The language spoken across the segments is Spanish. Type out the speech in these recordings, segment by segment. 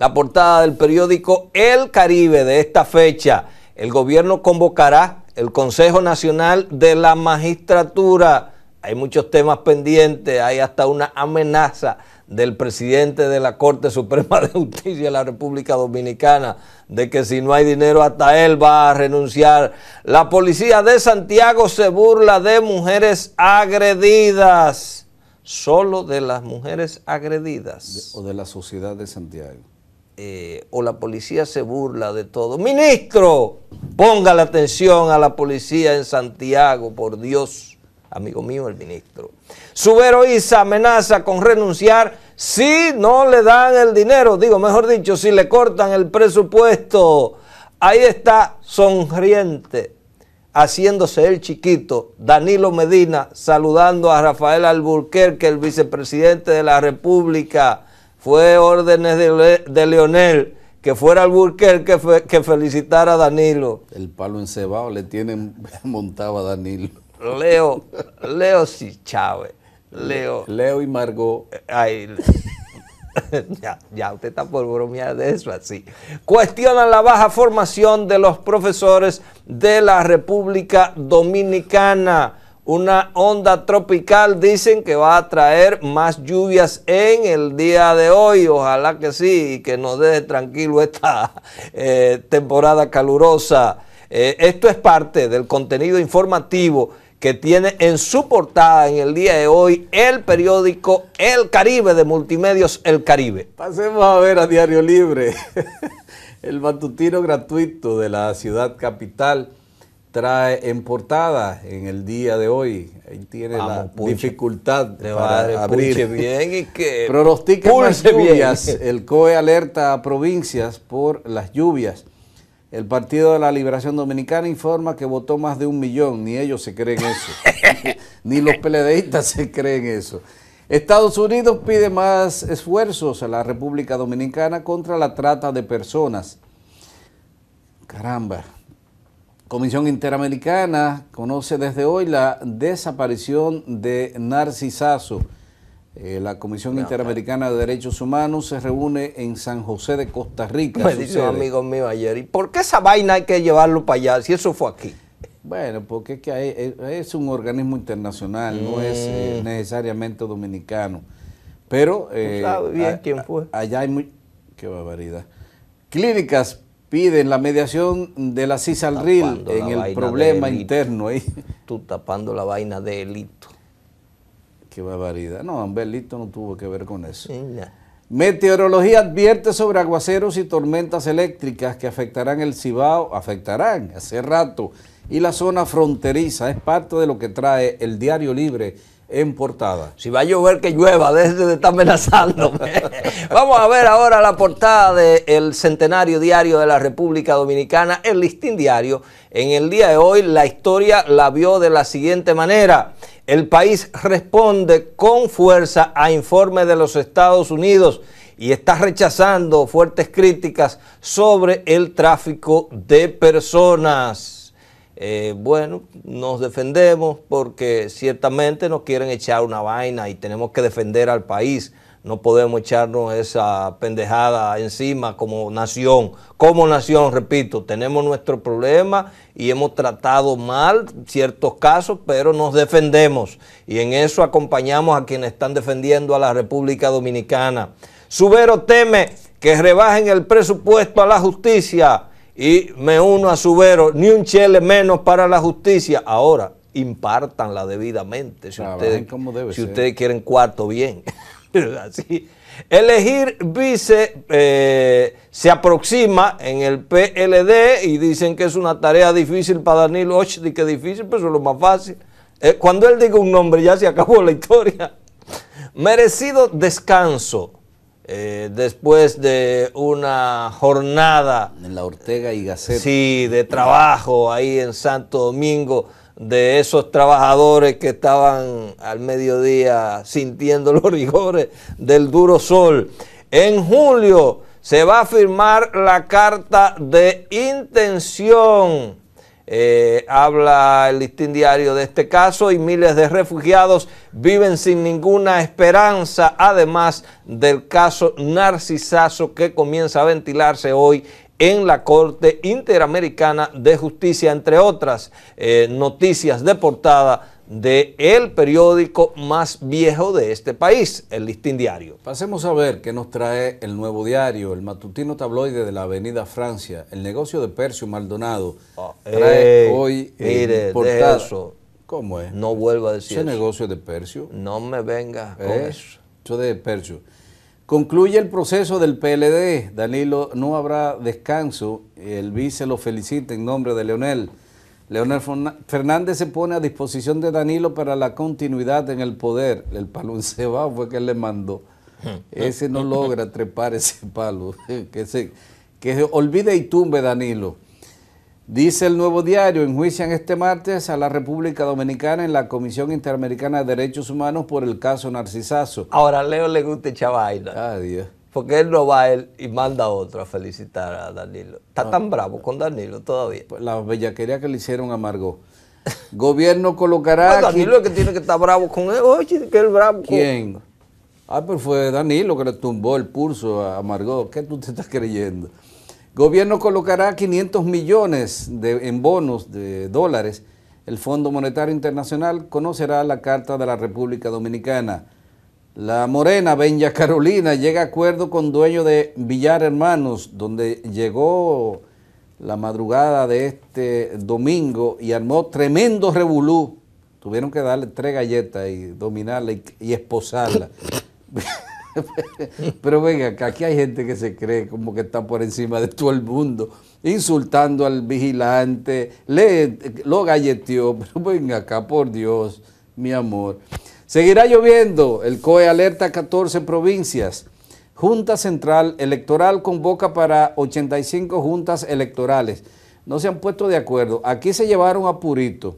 La portada del periódico El Caribe de esta fecha. El gobierno convocará el Consejo Nacional de la Magistratura. Hay muchos temas pendientes, hay hasta una amenaza del presidente de la Corte Suprema de Justicia de la República Dominicana de que si no hay dinero hasta él va a renunciar. La policía de Santiago se burla de mujeres agredidas, solo de las mujeres agredidas. o de la sociedad de Santiago. Eh, o la policía se burla de todo. Ministro, ponga la atención a la policía en Santiago, por Dios, amigo mío el ministro. Suberoiza amenaza con renunciar si no le dan el dinero, digo, mejor dicho, si le cortan el presupuesto. Ahí está, sonriente, haciéndose el chiquito, Danilo Medina saludando a Rafael Alburquerque, el vicepresidente de la República fue órdenes de, Leonel que fuera el burker que, que felicitara a Danilo. El palo encebado le tienen montado a Danilo. Leo, Leo sí, Chávez. Leo. Leo y Margot. ya, ya, usted está por bromear de eso así. Cuestionan la baja formación de los profesores de la República Dominicana. Una onda tropical dicen que va a traer más lluvias en el día de hoy. Ojalá que sí y que nos deje tranquilo esta eh, temporada calurosa. Eh, esto es parte del contenido informativo que tiene en su portada en el día de hoy el periódico El Caribe de Multimedios El Caribe. Pasemos a ver a Diario Libre, el matutino gratuito de la ciudad capital trae en portada en el día de hoy. Ahí tiene la dificultad de abrir. bien y que pronostica más lluvias. El COE alerta a provincias por las lluvias. El Partido de la Liberación Dominicana informa que votó más de un millón. Ni ellos se creen eso. Ni los peledeístas se creen eso. Estados Unidos pide más esfuerzos a la República Dominicana contra la trata de personas. Caramba, Comisión Interamericana conoce desde hoy la desaparición de Narcisazo. Eh, la Comisión Interamericana de Derechos Humanos se reúne en San José de Costa Rica. Me dice un amigo mío ayer, ¿y por qué esa vaina hay que llevarlo para allá si eso fue aquí? Bueno, porque es, un organismo internacional, no es eh, mm. necesariamente dominicano. Pero... Eh, sabe bien quién fue. allá hay muy... ¡Qué barbaridad! Clínicas piden la mediación de la CISALRIL en el problema interno ahí. Tú tapando la vaina de Elito. Qué barbaridad. No, lito no tuvo que ver con eso. Meteorología advierte sobre aguaceros y tormentas eléctricas que afectarán el Cibao, afectarán hace rato, y la zona fronteriza. Es parte de lo que trae el Diario Libre en portada. Si va a llover, que llueva, desde de está amenazándome. Vamos a ver ahora la portada del Centenario Diario de la República Dominicana, el Listín Diario. En el día de hoy, la historia la vio de la siguiente manera. El país responde con fuerza a informes de los Estados Unidos y está rechazando fuertes críticas sobre el tráfico de personas. Eh, bueno, nos defendemos porque ciertamente nos quieren echar una vaina y tenemos que defender al país. No podemos echarnos esa pendejada encima como nación. Como nación, repito, tenemos nuestro problema y hemos tratado mal ciertos casos, pero nos defendemos. Y en eso acompañamos a quienes están defendiendo a la República Dominicana. Subero teme que rebajen el presupuesto a la justicia y me uno a su vero, ni un chele menos para la justicia. Ahora, impártanla debidamente, si, ustedes, si ustedes, quieren cuarto, bien. Así. Elegir vice eh, se aproxima en el PLD y dicen que es una tarea difícil para Danilo Och, que difícil, pero es lo más fácil. Eh, cuando él diga un nombre ya se acabó la historia. Merecido descanso eh, después de una jornada. En la Ortega y Gasset. Sí, de trabajo ahí en Santo Domingo, de esos trabajadores que estaban al mediodía sintiendo los rigores del duro sol. En julio se va a firmar la carta de intención eh, habla el listín diario de este caso y miles de refugiados viven sin ninguna esperanza, además del caso Narcisazo que comienza a ventilarse hoy en la Corte Interamericana de Justicia, entre otras eh, noticias de portada de el periódico más viejo de este país, el Listín Diario. Pasemos a ver qué nos trae el nuevo diario, el matutino tabloide de la Avenida Francia, el negocio de Percio Maldonado. Ah, trae hoy mire, portal. ¿Cómo es? No vuelva a decir Ese negocio de Percio. No me venga ¿Eh? con eso. Eso de Percio. Concluye el proceso del PLD. Danilo, no habrá descanso. El vice lo felicita en nombre de Leonel. Leonel Fernández se pone a disposición de Danilo para la continuidad en el poder. El palo va, fue que él le mandó. Hmm. Ese no logra trepar ese palo. Que se, que se olvide y tumbe Danilo. Dice el nuevo diario, enjuician este martes a la República Dominicana en la Comisión Interamericana de Derechos Humanos por el caso Narcisazo. Ahora a Leo le guste echar Adiós. Porque él no va a él y manda a otro a felicitar a Danilo. Está tan bravo con Danilo todavía. Pues la bellaquería que le hicieron a Margot. Gobierno colocará. Danilo es que tiene que estar bravo con él. que bravo. ¿Quién? Ah, pero fue Danilo que le tumbó el pulso a Margot. ¿Qué tú te estás creyendo? Gobierno colocará 500 millones de, en bonos de dólares. El Fondo Monetario Internacional conocerá la Carta de la República Dominicana. La morena Benja Carolina llega a acuerdo con dueño de Villar Hermanos, donde llegó la madrugada de este domingo y armó tremendo revolú. Tuvieron que darle tres galletas y dominarla y, esposarla. Pero venga, que aquí hay gente que se cree como que está por encima de todo el mundo, insultando al vigilante, le, lo galleteó, pero venga acá, por Dios, mi amor. Seguirá lloviendo. El COE alerta 14 provincias. Junta Central Electoral convoca para 85 juntas electorales. No se han puesto de acuerdo. Aquí se llevaron a Purito,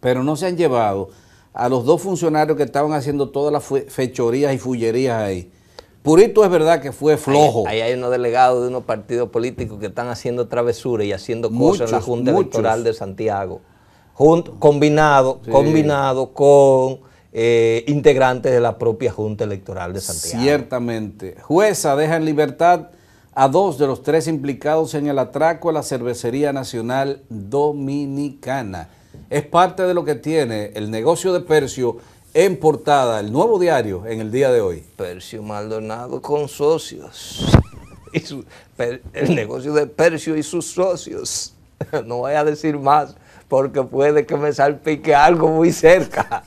pero no se han llevado a los dos funcionarios que estaban haciendo todas las fechorías y fullerías ahí. Purito es verdad que fue flojo. Ahí, hay unos delegados de unos partidos políticos que están haciendo travesuras y haciendo cosas en la Junta Electoral de Santiago. combinado, combinado con eh, integrantes de la propia Junta Electoral de Santiago. Ciertamente. Jueza deja en libertad a dos de los tres implicados en el atraco a la Cervecería Nacional Dominicana. Es parte de lo que tiene el negocio de Percio en portada, el nuevo diario en el día de hoy. Percio Maldonado con socios. el negocio de Percio y sus socios. no voy a decir más porque puede que me salpique algo muy cerca.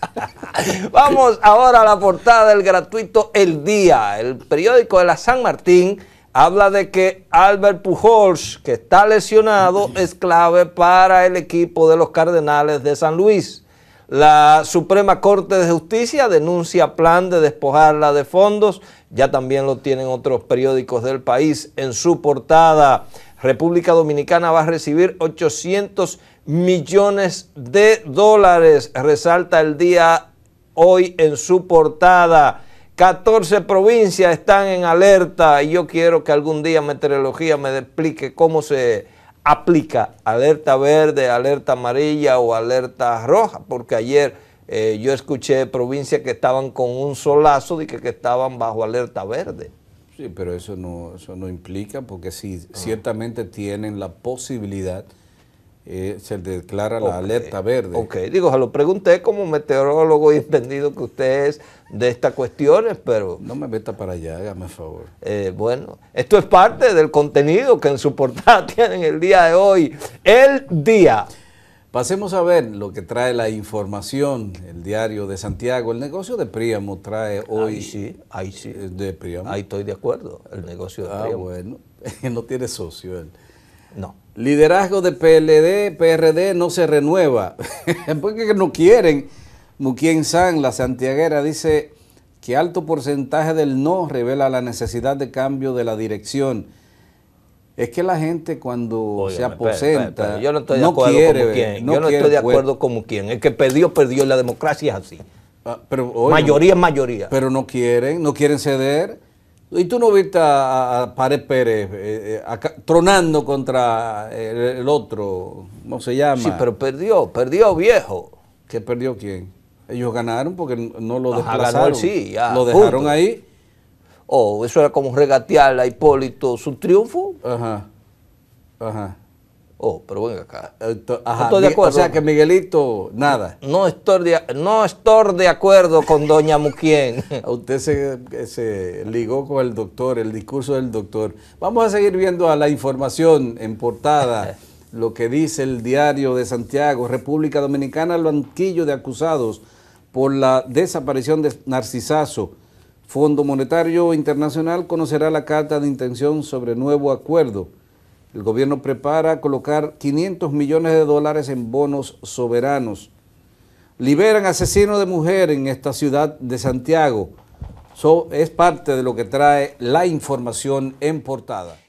Vamos ahora a la portada del gratuito El Día. El periódico de la San Martín habla de que Albert Pujols, que está lesionado, es clave para el equipo de los Cardenales de San Luis. La Suprema Corte de Justicia denuncia plan de despojarla de fondos. Ya también lo tienen otros periódicos del país en su portada. República Dominicana va a recibir 800 millones de dólares, resalta el día hoy en su portada. 14 provincias están en alerta y yo quiero que algún día Meteorología me explique cómo se aplica alerta verde, alerta amarilla o alerta roja, porque ayer eh, yo escuché provincias que estaban con un solazo y que estaban bajo alerta verde. Sí, pero eso no, eso no implica, porque si ah. ciertamente tienen la posibilidad, eh, se declara la alerta verde. Ok, digo, se lo pregunté como meteorólogo y entendido que usted es de estas cuestiones, pero... No me meta para allá, hágame favor. Eh, bueno, esto es parte del contenido que en su portada tienen el día de hoy, el día. Pasemos a ver lo que trae la información, el diario de Santiago. El negocio de Príamo trae hoy. Ahí sí, ahí sí. Eh, de Príamo. Ahí estoy de acuerdo, el negocio de ah, bueno, no tiene socio él. No. Liderazgo de PLD, PRD no se renueva. Porque no quieren. Muquien San, la santiaguera, dice que alto porcentaje del no revela la necesidad de cambio de la dirección. Es que la gente cuando se aposenta. Yo no estoy de acuerdo quiere, como quien. yo no estoy de acuerdo como El que perdió, perdió. La democracia es así. Ah, mayoría es mayoría. Pero no quieren, no quieren ceder. Y tú no viste a, a Pérez eh, eh, tronando contra eh, el, otro, ¿cómo se llama? Sí, pero perdió, perdió viejo. ¿Qué perdió quién? Ellos ganaron porque no lo dejaron. Ah, desplazaron. sí, lo dejaron ahí Oh, eso era como regatear a Hipólito su triunfo. Ajá. Ajá. Oh, pero bueno, acá. estoy de acuerdo. O sea que Miguelito, nada. No estoy de, no estoy de acuerdo con doña Muquien. Usted se, se, ligó con el doctor, el discurso del doctor. Vamos a seguir viendo a la información en portada, lo que dice el diario de Santiago, República Dominicana, el banquillo de acusados por la desaparición de Narcisazo. Fondo Monetario Internacional conocerá la carta de intención sobre nuevo acuerdo. El gobierno prepara colocar 500 millones de dólares en bonos soberanos. Liberan asesino de mujer en esta ciudad de Santiago. So, es parte de lo que trae la información en portada.